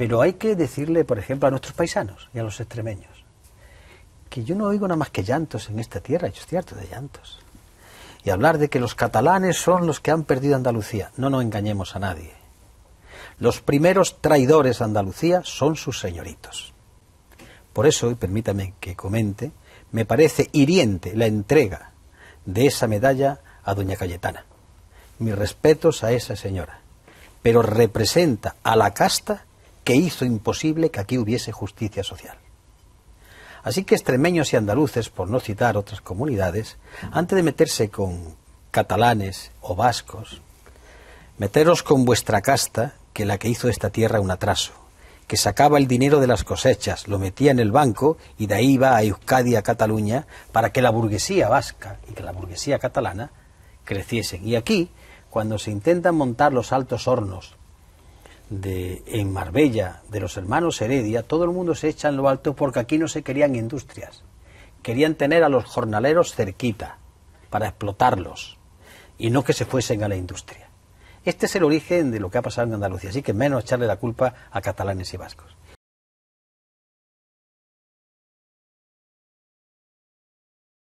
Pero hay que decirle, por ejemplo, a nuestros paisanos y a los extremeños, que yo no oigo nada más que llantos en esta tierra, yo es cierto de llantos. Y hablar de que los catalanes son los que han perdido Andalucía, no nos engañemos a nadie. Los primeros traidores a Andalucía son sus señoritos. Por eso, y permítame que comente, me parece hiriente la entrega de esa medalla a doña Cayetana. Mis respetos a esa señora, pero representa a la casta que hizo imposible que aquí hubiese justicia social. Así que extremeños y andaluces, por no citar otras comunidades, antes de meterse con catalanes o vascos, meteros con vuestra casta, que la que hizo esta tierra un atraso, que sacaba el dinero de las cosechas, lo metía en el banco y de ahí iba a Euskadi, a Cataluña, para que la burguesía vasca y que la burguesía catalana creciesen. Y aquí, cuando se intentan montar los altos hornos de, en Marbella, de los hermanos Heredia, todo el mundo se echa en lo alto porque aquí no se querían industrias. Querían tener a los jornaleros cerquita para explotarlos y no que se fuesen a la industria. Este es el origen de lo que ha pasado en Andalucía, así que menos echarle la culpa a catalanes y vascos.